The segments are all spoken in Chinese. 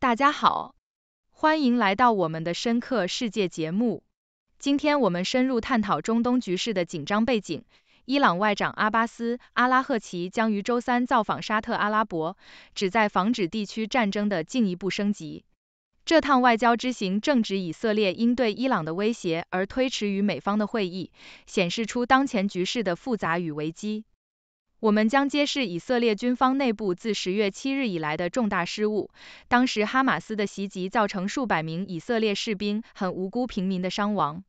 大家好，欢迎来到我们的深刻世界节目。今天我们深入探讨中东局势的紧张背景。伊朗外长阿巴斯·阿拉赫奇将于周三造访沙特阿拉伯，旨在防止地区战争的进一步升级。这趟外交之行正值以色列因对伊朗的威胁而推迟与美方的会议，显示出当前局势的复杂与危机。我们将揭示以色列军方内部自十月七日以来的重大失误。当时，哈马斯的袭击造成数百名以色列士兵和无辜平民的伤亡。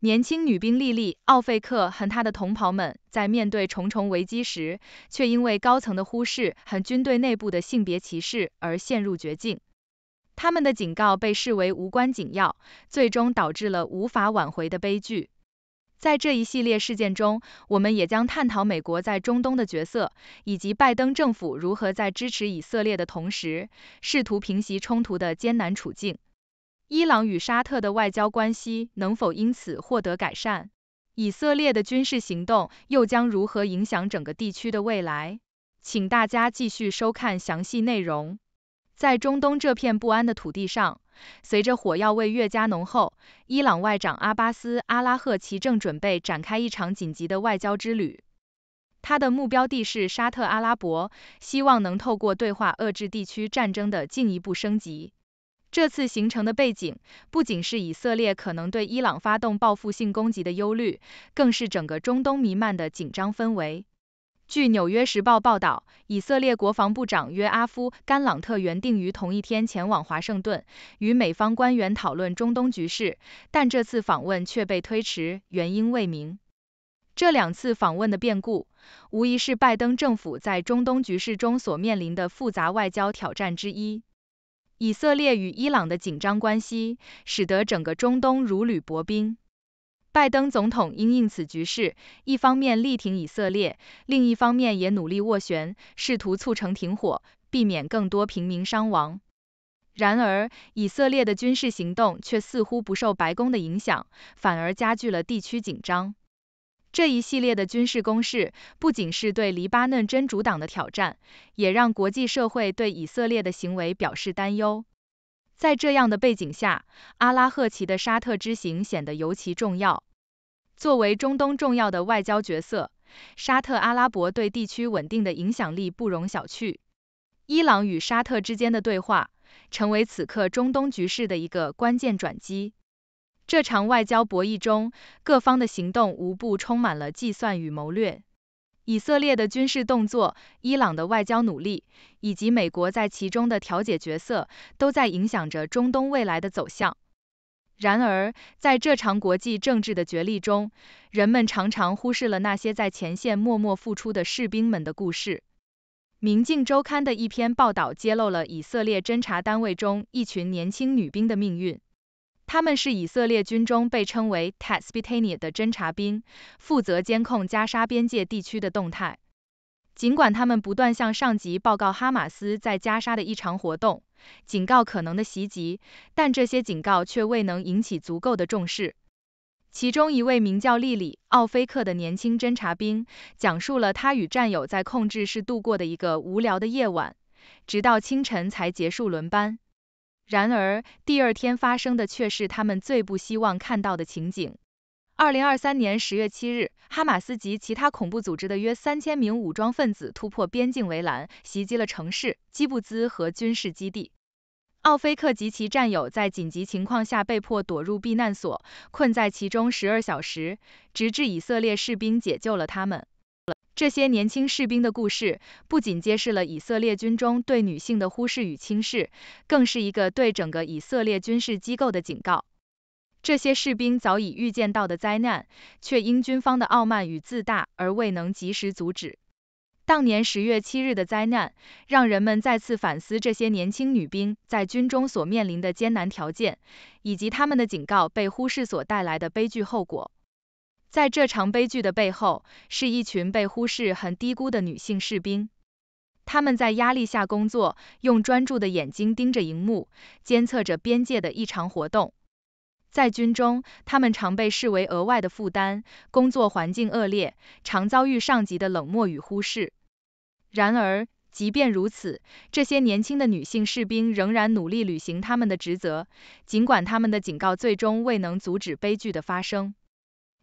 年轻女兵莉莉·奥费克和她的同袍们在面对重重危机时，却因为高层的忽视和军队内部的性别歧视而陷入绝境。他们的警告被视为无关紧要，最终导致了无法挽回的悲剧。在这一系列事件中，我们也将探讨美国在中东的角色，以及拜登政府如何在支持以色列的同时，试图平息冲突的艰难处境。伊朗与沙特的外交关系能否因此获得改善？以色列的军事行动又将如何影响整个地区的未来？请大家继续收看详细内容。在中东这片不安的土地上。随着火药味越加浓厚，伊朗外长阿巴斯·阿拉赫奇正准备展开一场紧急的外交之旅。他的目标地是沙特阿拉伯，希望能透过对话遏制地区战争的进一步升级。这次行程的背景，不仅是以色列可能对伊朗发动报复性攻击的忧虑，更是整个中东弥漫的紧张氛围。据《纽约时报》报道，以色列国防部长约阿夫·甘朗特原定于同一天前往华盛顿，与美方官员讨论中东局势，但这次访问却被推迟，原因未明。这两次访问的变故，无疑是拜登政府在中东局势中所面临的复杂外交挑战之一。以色列与伊朗的紧张关系，使得整个中东如履薄冰。拜登总统因应此局势，一方面力挺以色列，另一方面也努力斡旋，试图促成停火，避免更多平民伤亡。然而，以色列的军事行动却似乎不受白宫的影响，反而加剧了地区紧张。这一系列的军事攻势不仅是对黎巴嫩真主党的挑战，也让国际社会对以色列的行为表示担忧。在这样的背景下，阿拉赫奇的沙特之行显得尤其重要。作为中东重要的外交角色，沙特阿拉伯对地区稳定的影响力不容小觑。伊朗与沙特之间的对话，成为此刻中东局势的一个关键转机。这场外交博弈中，各方的行动无不充满了计算与谋略。以色列的军事动作、伊朗的外交努力，以及美国在其中的调解角色，都在影响着中东未来的走向。然而，在这场国际政治的角力中，人们常常忽视了那些在前线默默付出的士兵们的故事。《明镜周刊》的一篇报道揭露了以色列侦察单位中一群年轻女兵的命运。他们是以色列军中被称为 t a a p i t a n i a 的侦察兵，负责监控加沙边界地区的动态。尽管他们不断向上级报告哈马斯在加沙的异常活动，警告可能的袭击，但这些警告却未能引起足够的重视。其中一位名叫莉莉·奥菲克的年轻侦察兵，讲述了他与战友在控制室度过的一个无聊的夜晚，直到清晨才结束轮班。然而，第二天发生的却是他们最不希望看到的情景。2023年10月7日，哈马斯及其他恐怖组织的约3000名武装分子突破边境围栏，袭击了城市、基布兹和军事基地。奥菲克及其战友在紧急情况下被迫躲入避难所，困在其中12小时，直至以色列士兵解救了他们。这些年轻士兵的故事，不仅揭示了以色列军中对女性的忽视与轻视，更是一个对整个以色列军事机构的警告。这些士兵早已预见到的灾难，却因军方的傲慢与自大而未能及时阻止。当年十月七日的灾难，让人们再次反思这些年轻女兵在军中所面临的艰难条件，以及他们的警告被忽视所带来的悲剧后果。在这场悲剧的背后，是一群被忽视、很低估的女性士兵。他们在压力下工作，用专注的眼睛盯着荧幕，监测着边界的异常活动。在军中，他们常被视为额外的负担，工作环境恶劣，常遭遇上级的冷漠与忽视。然而，即便如此，这些年轻的女性士兵仍然努力履行他们的职责，尽管他们的警告最终未能阻止悲剧的发生。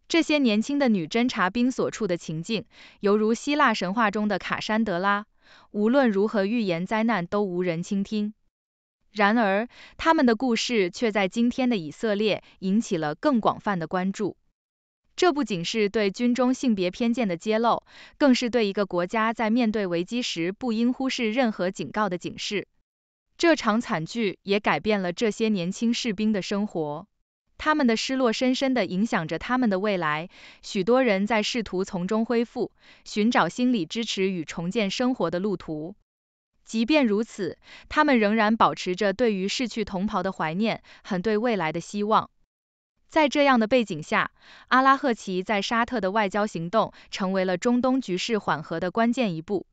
这些年轻的女侦察兵所处的情境，犹如希腊神话中的卡珊德拉，无论如何预言灾难都无人倾听。然而，他们的故事却在今天的以色列引起了更广泛的关注。这不仅是对军中性别偏见的揭露，更是对一个国家在面对危机时不应忽视任何警告的警示。这场惨剧也改变了这些年轻士兵的生活。他们的失落深深地影响着他们的未来，许多人在试图从中恢复，寻找心理支持与重建生活的路途。即便如此，他们仍然保持着对于逝去同袍的怀念，很对未来的希望。在这样的背景下，阿拉赫奇在沙特的外交行动成为了中东局势缓和的关键一步。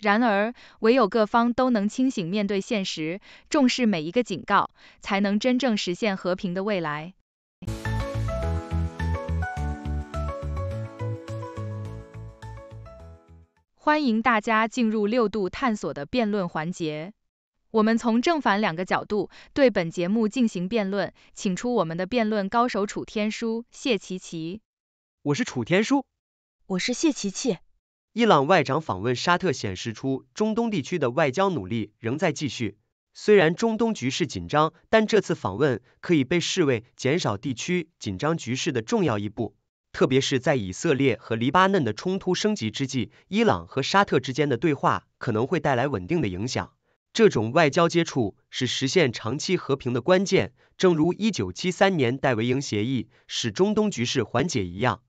然而，唯有各方都能清醒面对现实，重视每一个警告，才能真正实现和平的未来。欢迎大家进入六度探索的辩论环节。我们从正反两个角度对本节目进行辩论，请出我们的辩论高手楚天舒、谢琪琪。我是楚天舒。我是谢琪琪。伊朗外长访问沙特显示出中东地区的外交努力仍在继续。虽然中东局势紧张，但这次访问可以被视为减少地区紧张局势的重要一步。特别是在以色列和黎巴嫩的冲突升级之际，伊朗和沙特之间的对话可能会带来稳定的影响。这种外交接触是实现长期和平的关键，正如一九七三年戴维营协议使中东局势缓解一样。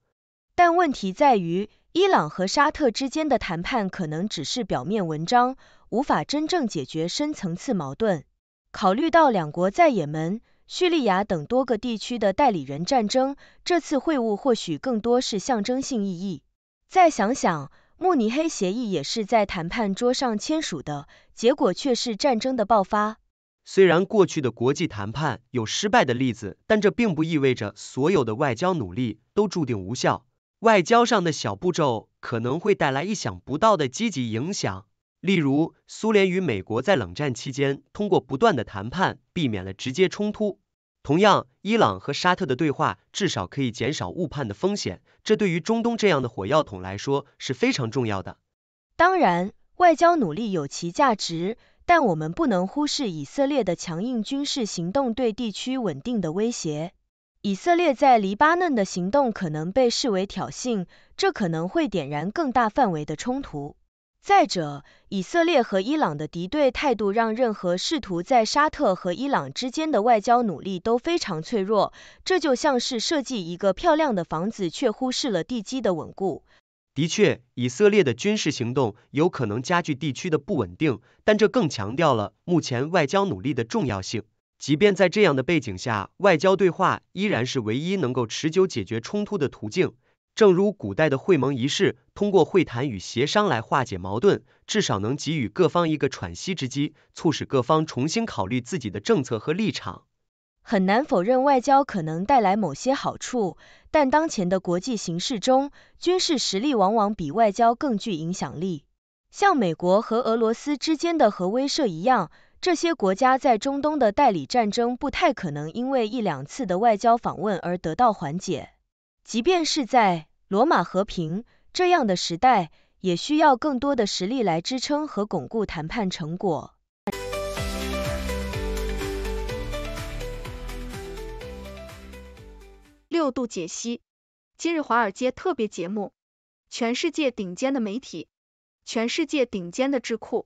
但问题在于。伊朗和沙特之间的谈判可能只是表面文章，无法真正解决深层次矛盾。考虑到两国在也门、叙利亚等多个地区的代理人战争，这次会晤或许更多是象征性意义。再想想，慕尼黑协议也是在谈判桌上签署的，结果却是战争的爆发。虽然过去的国际谈判有失败的例子，但这并不意味着所有的外交努力都注定无效。外交上的小步骤可能会带来意想不到的积极影响，例如苏联与美国在冷战期间通过不断的谈判避免了直接冲突。同样，伊朗和沙特的对话至少可以减少误判的风险，这对于中东这样的火药桶来说是非常重要的。当然，外交努力有其价值，但我们不能忽视以色列的强硬军事行动对地区稳定的威胁。以色列在黎巴嫩的行动可能被视为挑衅，这可能会点燃更大范围的冲突。再者，以色列和伊朗的敌对态度让任何试图在沙特和伊朗之间的外交努力都非常脆弱。这就像是设计一个漂亮的房子，却忽视了地基的稳固。的确，以色列的军事行动有可能加剧地区的不稳定，但这更强调了目前外交努力的重要性。即便在这样的背景下，外交对话依然是唯一能够持久解决冲突的途径。正如古代的会盟仪式，通过会谈与协商来化解矛盾，至少能给予各方一个喘息之机，促使各方重新考虑自己的政策和立场。很难否认外交可能带来某些好处，但当前的国际形势中，军事实力往往比外交更具影响力。像美国和俄罗斯之间的核威慑一样。这些国家在中东的代理战争不太可能因为一两次的外交访问而得到缓解，即便是在罗马和平这样的时代，也需要更多的实力来支撑和巩固谈判成果。六度解析，今日华尔街特别节目，全世界顶尖的媒体，全世界顶尖的智库。